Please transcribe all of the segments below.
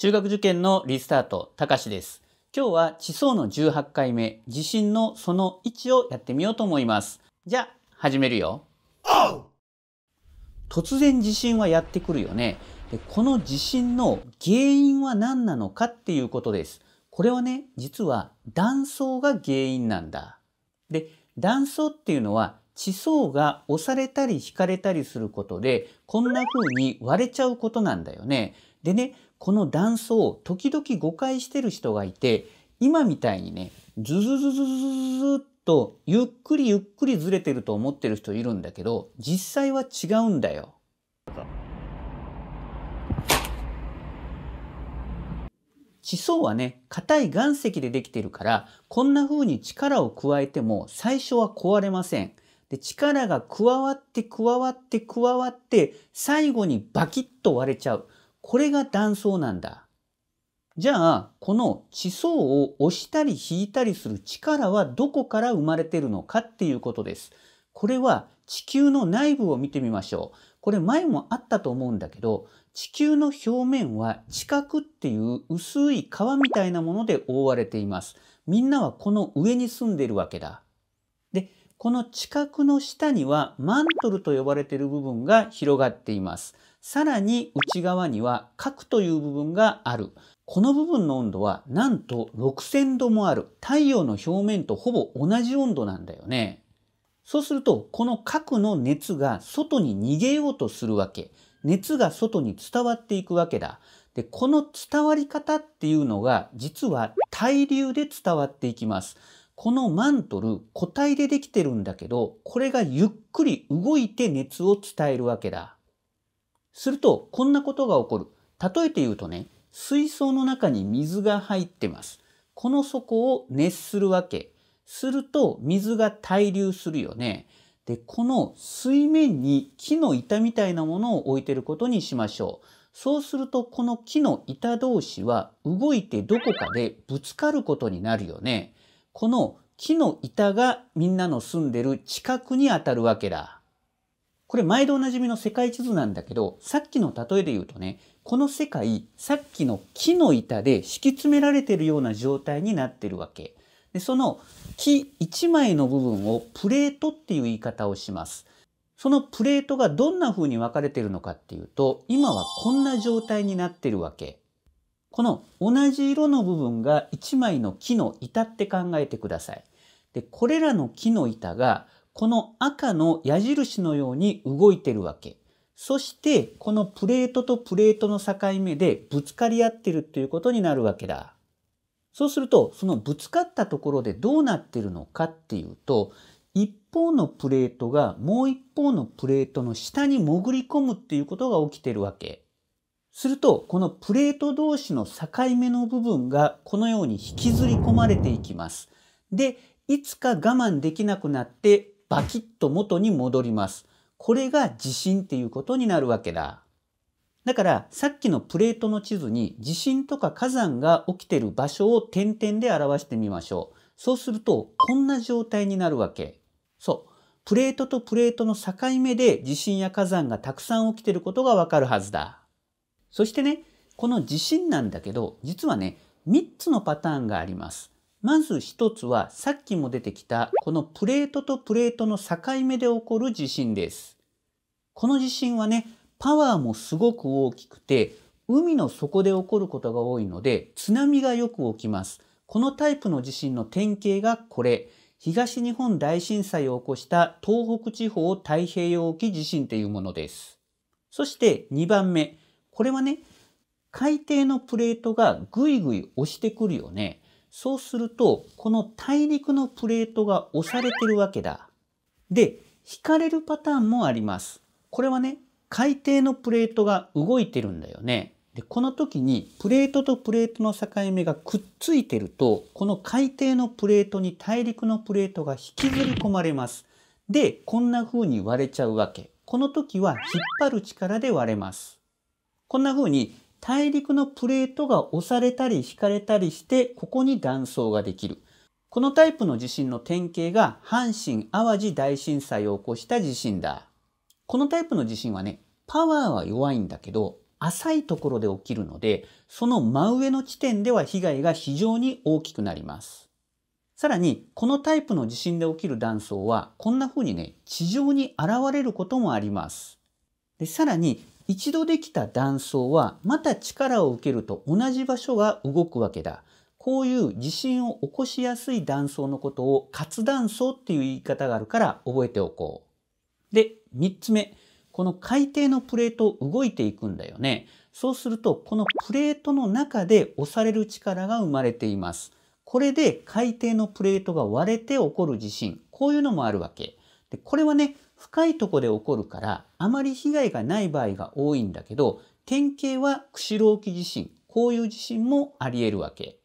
中学受験のリスタート、たかしです。今日は地層の18回目、地震のその位置をやってみようと思います。じゃあ、始めるよ。突然地震はやってくるよねで。この地震の原因は何なのかっていうことです。これはね、実は断層が原因なんだ。で、断層っていうのは地層が押されたり引かれたりすることで、こんな風に割れちゃうことなんだよね。でね、この断層を時々誤解してる人がいて、今みたいにね、ズズズズズズっとゆっくりゆっくりずれてると思ってる人いるんだけど、実際は違うんだよ。地層はね、硬い岩石でできてるから、こんな風に力を加えても最初は壊れません。で、力が加わって加わって加わって、最後にバキッと割れちゃう。これが断層なんだ。じゃあ、この地層を押したり引いたりする力はどこから生まれているのかっていうことです。これは地球の内部を見てみましょう。これ前もあったと思うんだけど、地球の表面は地殻っていう薄い皮みたいなもので覆われています。みんなはこの上に住んでいるわけだ。で、この地殻の下にはマントルと呼ばれている部分が広がっています。さらに内側には核という部分がある。この部分の温度はなんと6000度もある。太陽の表面とほぼ同じ温度なんだよね。そうすると、この核の熱が外に逃げようとするわけ。熱が外に伝わっていくわけだ。で、この伝わり方っていうのが、実は対流で伝わっていきます。このマントル、固体でできてるんだけど、これがゆっくり動いて熱を伝えるわけだ。すると、こんなことが起こる。例えて言うとね、水槽の中に水が入ってます。この底を熱するわけ。すると、水が滞留するよね。で、この水面に木の板みたいなものを置いてることにしましょう。そうすると、この木の板同士は動いてどこかでぶつかることになるよね。この木の板がみんなの住んでる近くにあたるわけだ。これ毎度おなじみの世界地図なんだけど、さっきの例えで言うとね、この世界、さっきの木の板で敷き詰められてるような状態になってるわけ。で、その木1枚の部分をプレートっていう言い方をします。そのプレートがどんな風に分かれてるのかっていうと、今はこんな状態になってるわけ。この同じ色の部分が1枚の木の板って考えてください。で、これらの木の板がこの赤の矢印のように動いてるわけ。そして、このプレートとプレートの境目でぶつかり合ってるっていうことになるわけだ。そうすると、そのぶつかったところでどうなってるのかっていうと、一方のプレートがもう一方のプレートの下に潜り込むっていうことが起きてるわけ。すると、このプレート同士の境目の部分がこのように引きずり込まれていきます。で、いつか我慢できなくなってバキッと元に戻ります。これが地震っていうことになるわけだ。だからさっきのプレートの地図に地震とか火山が起きてる場所を点々で表してみましょう。そうするとこんな状態になるわけ。そう。プレートとプレートの境目で地震や火山がたくさん起きてることがわかるはずだ。そしてね、この地震なんだけど、実はね、3つのパターンがあります。まず一つはさっきも出てきたこのプレートとプレートの境目で起こる地震です。この地震はね、パワーもすごく大きくて、海の底で起こることが多いので、津波がよく起きます。このタイプの地震の典型がこれ。東日本大震災を起こした東北地方太平洋沖地震というものです。そして2番目。これはね、海底のプレートがぐいぐい押してくるよね。そうすると、この大陸のプレートが押されてるわけだ。で、引かれるパターンもあります。これはね、海底のプレートが動いてるんだよね。で、この時にプレートとプレートの境目がくっついてると、この海底のプレートに大陸のプレートが引きずり込まれます。で、こんな風に割れちゃうわけ。この時は引っ張る力で割れます。こんな風に大陸のプレートが押されたり引かれたりして、ここに断層ができる。このタイプの地震の典型が阪神・淡路大震災を起こした地震だ。このタイプの地震はね、パワーは弱いんだけど、浅いところで起きるので、その真上の地点では被害が非常に大きくなります。さらに、このタイプの地震で起きる断層は、こんな風にね、地上に現れることもあります。でさらに、一度できた断層はまた力を受けると同じ場所が動くわけだ。こういう地震を起こしやすい断層のことを活断層っていう言い方があるから覚えておこう。で、3つ目。この海底のプレート動いていくんだよね。そうすると、このプレートの中で押される力が生まれています。これで海底のプレートが割れて起こる地震、こういうのもあるわけ。で、これはね、深いとこで起こるから、あまり被害がない場合が多いんだけど、典型は釧路沖地震、こういう地震もあり得るわけ。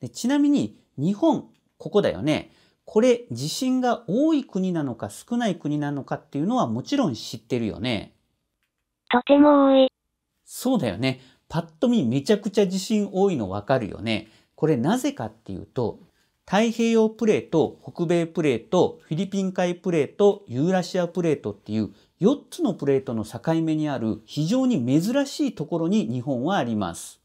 でちなみに、日本、ここだよね。これ、地震が多い国なのか少ない国なのかっていうのはもちろん知ってるよね。とても多い。そうだよね。パッと見めちゃくちゃ地震多いのわかるよね。これなぜかっていうと、太平洋プレート、北米プレート、フィリピン海プレート、ユーラシアプレートっていう4つのプレートの境目にある非常に珍しいところに日本はあります。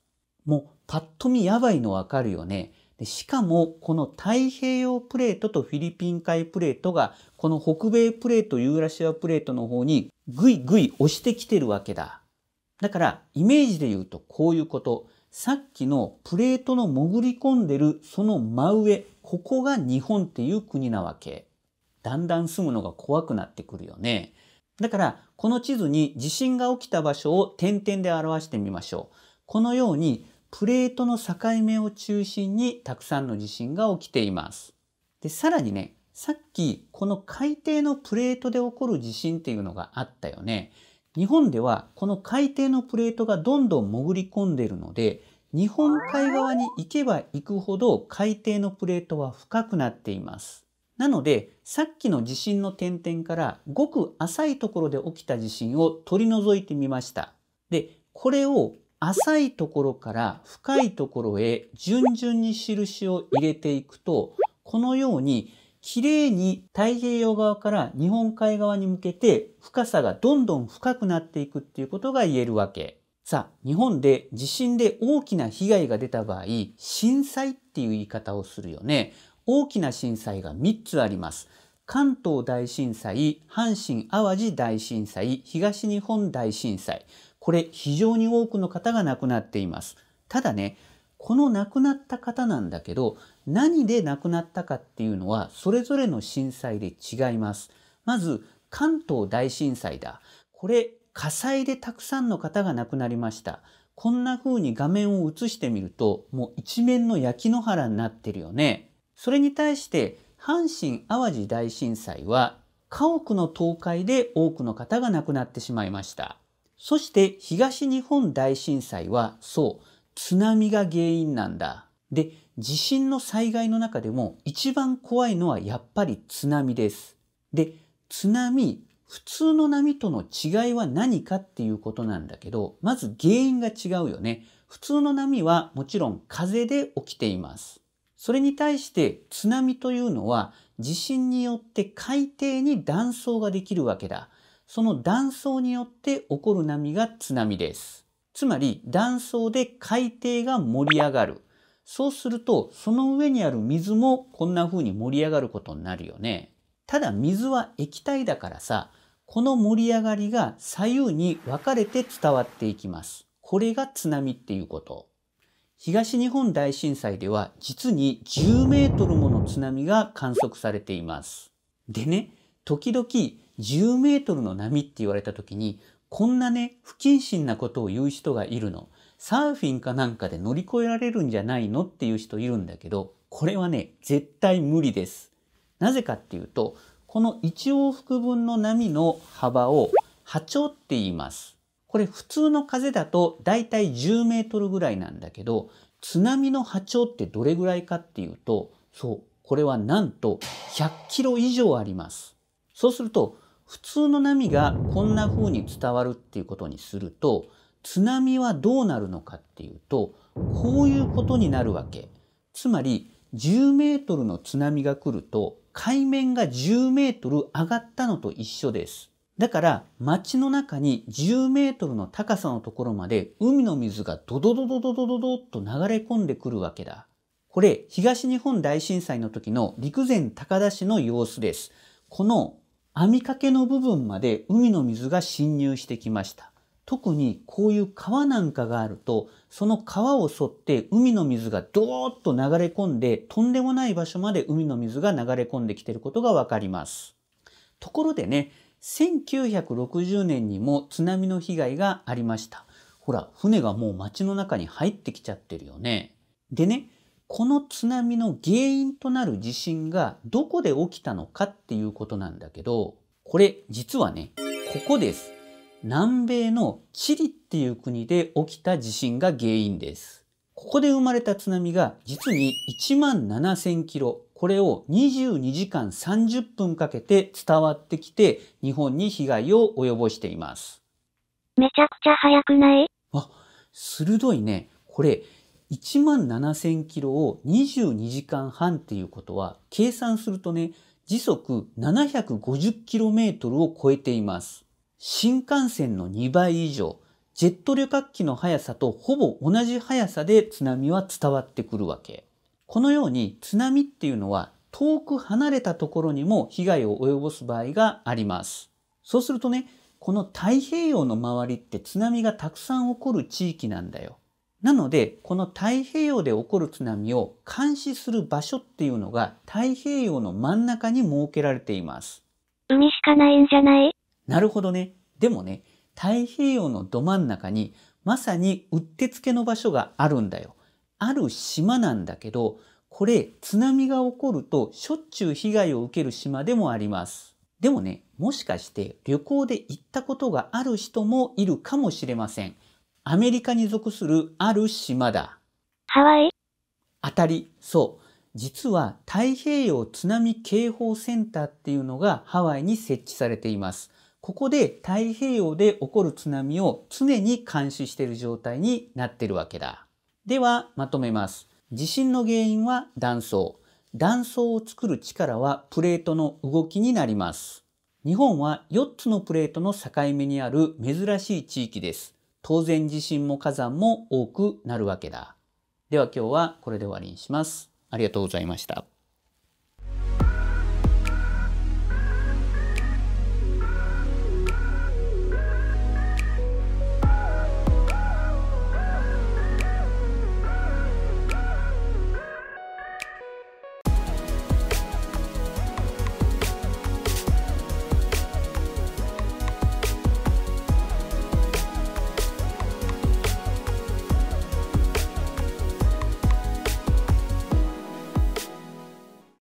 もうパッと見やばいのわかるよね。でしかもこの太平洋プレートとフィリピン海プレートがこの北米プレート、ユーラシアプレートの方にぐいぐい押してきてるわけだ。だからイメージで言うとこういうこと。さっきのプレートの潜り込んでるその真上、ここが日本っていう国なわけ。だんだん住むのが怖くなってくるよね。だから、この地図に地震が起きた場所を点々で表してみましょう。このように、プレートの境目を中心にたくさんの地震が起きています。で、さらにね、さっきこの海底のプレートで起こる地震っていうのがあったよね。日本ではこの海底のプレートがどんどん潜り込んでいるので日本海側に行けば行くほど海底のプレートは深くなっています。なのでさっきの地震の点々からごく浅いところで起きた地震を取り除いてみました。でこれを浅いところから深いところへ順々に印を入れていくとこのようにきれいに太平洋側から日本海側に向けて深さがどんどん深くなっていくっていうことが言えるわけ。さあ、日本で地震で大きな被害が出た場合、震災っていう言い方をするよね。大きな震災が3つあります。関東大震災、阪神・淡路大震災、東日本大震災。これ非常に多くの方が亡くなっています。ただね、この亡くなった方なんだけど何で亡くなったかっていうのはそれぞれの震災で違います。まず関東大震災だ。これ火災でたくさんの方が亡くなりました。こんな風に画面を映してみるともう一面の焼き野原になってるよね。それに対して阪神・淡路大震災は家屋の倒壊で多くの方が亡くなってしまいました。そして東日本大震災はそう津波が原因なんだ。で、地震の災害の中でも一番怖いのはやっぱり津波です。で、津波、普通の波との違いは何かっていうことなんだけど、まず原因が違うよね。普通の波はもちろん風で起きています。それに対して津波というのは地震によって海底に断層ができるわけだ。その断層によって起こる波が津波です。つまり断層で海底が盛り上がる。そうすると、その上にある水もこんな風に盛り上がることになるよね。ただ水は液体だからさ、この盛り上がりが左右に分かれて伝わっていきます。これが津波っていうこと。東日本大震災では実に10メートルもの津波が観測されています。でね、時々10メートルの波って言われた時にこんなね、不謹慎なことを言う人がいるの。サーフィンかなんかで乗り越えられるんじゃないのっていう人いるんだけど、これはね、絶対無理です。なぜかっていうと、この1往復分の波の幅を波長って言います。これ普通の風だとだいたい10メートルぐらいなんだけど、津波の波長ってどれぐらいかっていうと、そう、これはなんと100キロ以上あります。そうすると、普通の波がこんな風に伝わるっていうことにすると津波はどうなるのかっていうとこういうことになるわけ。つまり10メートルの津波が来ると海面が10メートル上がったのと一緒です。だから街の中に10メートルの高さのところまで海の水がドドドドドドドドと流れ込んでくるわけだ。これ東日本大震災の時の陸前高田市の様子です。この網掛けの部分まで海の水が侵入してきました。特にこういう川なんかがあると、その川を沿って海の水がドーッと流れ込んで、とんでもない場所まで海の水が流れ込んできていることがわかります。ところでね、1960年にも津波の被害がありました。ほら、船がもう街の中に入ってきちゃってるよね。でね、この津波の原因となる地震がどこで起きたのかっていうことなんだけど、これ実はね、ここです。南米のチリっていう国で起きた地震が原因です。ここで生まれた津波が実に1万7000キロ、これを22時間30分かけて伝わってきて日本に被害を及ぼしています。めちゃくちゃ早くないあ、鋭いね。これ1万7000キロを22時間半っていうことは、計算するとね、時速 750km を超えています。新幹線の2倍以上、ジェット旅客機の速さとほぼ同じ速さで津波は伝わってくるわけ。このように津波っていうのは遠く離れたところにも被害を及ぼす場合があります。そうするとね、この太平洋の周りって津波がたくさん起こる地域なんだよ。なので、この太平洋で起こる津波を監視する場所っていうのが太平洋の真ん中に設けられています。海しかないんじゃないなるほどね。でもね、太平洋のど真ん中にまさにうってつけの場所があるんだよ。ある島なんだけど、これ津波が起こるとしょっちゅう被害を受ける島でもあります。でもね、もしかして旅行で行ったことがある人もいるかもしれません。アメリカに属するある島だ。ハワイ当たり、そう。実は太平洋津波警報センターっていうのがハワイに設置されています。ここで太平洋で起こる津波を常に監視している状態になってるわけだ。では、まとめます。地震の原因は断層。断層を作る力はプレートの動きになります。日本は4つのプレートの境目にある珍しい地域です。当然地震も火山も多くなるわけだ。では今日はこれで終わりにします。ありがとうございました。